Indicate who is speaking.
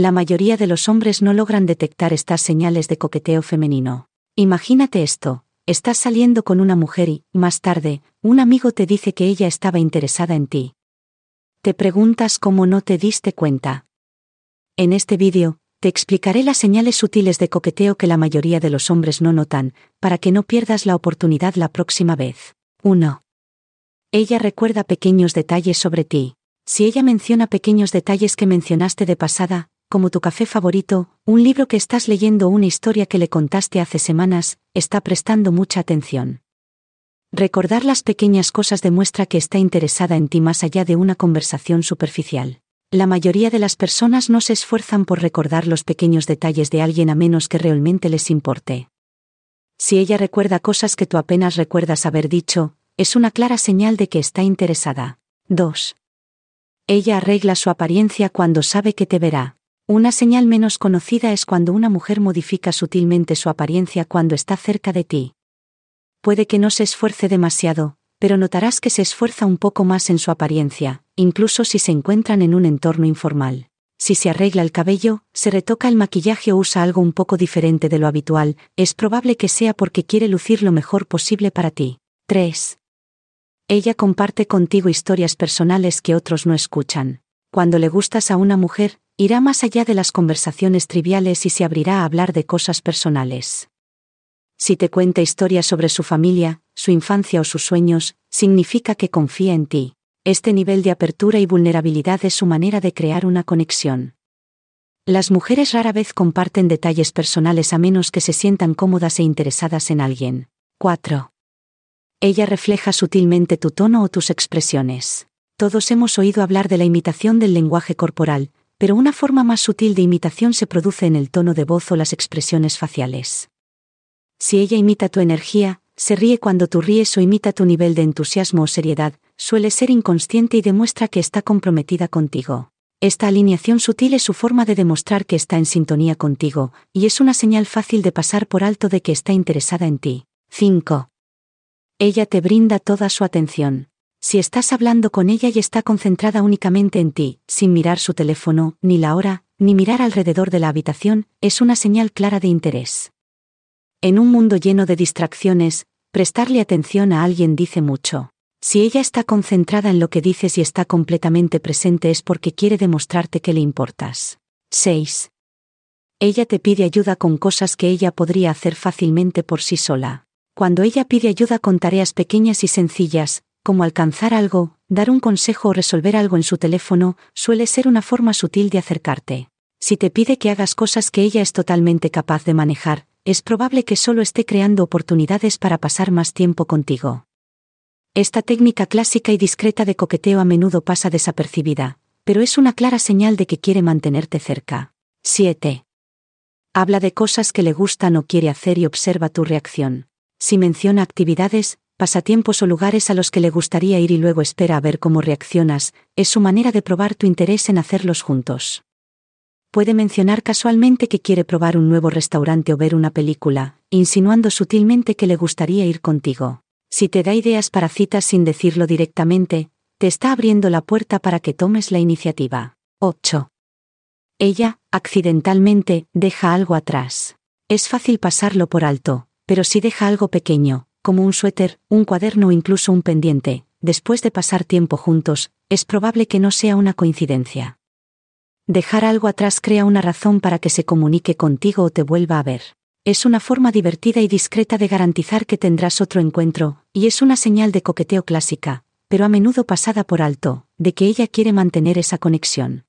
Speaker 1: La mayoría de los hombres no logran detectar estas señales de coqueteo femenino. Imagínate esto, estás saliendo con una mujer y, más tarde, un amigo te dice que ella estaba interesada en ti. Te preguntas cómo no te diste cuenta. En este vídeo, te explicaré las señales sutiles de coqueteo que la mayoría de los hombres no notan, para que no pierdas la oportunidad la próxima vez. 1. Ella recuerda pequeños detalles sobre ti. Si ella menciona pequeños detalles que mencionaste de pasada, como tu café favorito, un libro que estás leyendo o una historia que le contaste hace semanas, está prestando mucha atención. Recordar las pequeñas cosas demuestra que está interesada en ti más allá de una conversación superficial. La mayoría de las personas no se esfuerzan por recordar los pequeños detalles de alguien a menos que realmente les importe. Si ella recuerda cosas que tú apenas recuerdas haber dicho, es una clara señal de que está interesada. 2. Ella arregla su apariencia cuando sabe que te verá. Una señal menos conocida es cuando una mujer modifica sutilmente su apariencia cuando está cerca de ti. Puede que no se esfuerce demasiado, pero notarás que se esfuerza un poco más en su apariencia, incluso si se encuentran en un entorno informal. Si se arregla el cabello, se retoca el maquillaje o usa algo un poco diferente de lo habitual, es probable que sea porque quiere lucir lo mejor posible para ti. 3. Ella comparte contigo historias personales que otros no escuchan. Cuando le gustas a una mujer, irá más allá de las conversaciones triviales y se abrirá a hablar de cosas personales. Si te cuenta historias sobre su familia, su infancia o sus sueños, significa que confía en ti. Este nivel de apertura y vulnerabilidad es su manera de crear una conexión. Las mujeres rara vez comparten detalles personales a menos que se sientan cómodas e interesadas en alguien. 4. Ella refleja sutilmente tu tono o tus expresiones. Todos hemos oído hablar de la imitación del lenguaje corporal, pero una forma más sutil de imitación se produce en el tono de voz o las expresiones faciales. Si ella imita tu energía, se ríe cuando tú ríes o imita tu nivel de entusiasmo o seriedad, suele ser inconsciente y demuestra que está comprometida contigo. Esta alineación sutil es su forma de demostrar que está en sintonía contigo, y es una señal fácil de pasar por alto de que está interesada en ti. 5. Ella te brinda toda su atención. Si estás hablando con ella y está concentrada únicamente en ti, sin mirar su teléfono, ni la hora, ni mirar alrededor de la habitación, es una señal clara de interés. En un mundo lleno de distracciones, prestarle atención a alguien dice mucho. Si ella está concentrada en lo que dices y está completamente presente es porque quiere demostrarte que le importas. 6. Ella te pide ayuda con cosas que ella podría hacer fácilmente por sí sola. Cuando ella pide ayuda con tareas pequeñas y sencillas, como alcanzar algo, dar un consejo o resolver algo en su teléfono, suele ser una forma sutil de acercarte. Si te pide que hagas cosas que ella es totalmente capaz de manejar, es probable que solo esté creando oportunidades para pasar más tiempo contigo. Esta técnica clásica y discreta de coqueteo a menudo pasa desapercibida, pero es una clara señal de que quiere mantenerte cerca. 7. Habla de cosas que le gustan o quiere hacer y observa tu reacción. Si menciona actividades, pasatiempos o lugares a los que le gustaría ir y luego espera a ver cómo reaccionas, es su manera de probar tu interés en hacerlos juntos. Puede mencionar casualmente que quiere probar un nuevo restaurante o ver una película, insinuando sutilmente que le gustaría ir contigo. Si te da ideas para citas sin decirlo directamente, te está abriendo la puerta para que tomes la iniciativa. 8. Ella, accidentalmente, deja algo atrás. Es fácil pasarlo por alto, pero si deja algo pequeño, como un suéter, un cuaderno o incluso un pendiente, después de pasar tiempo juntos, es probable que no sea una coincidencia. Dejar algo atrás crea una razón para que se comunique contigo o te vuelva a ver. Es una forma divertida y discreta de garantizar que tendrás otro encuentro, y es una señal de coqueteo clásica, pero a menudo pasada por alto, de que ella quiere mantener esa conexión.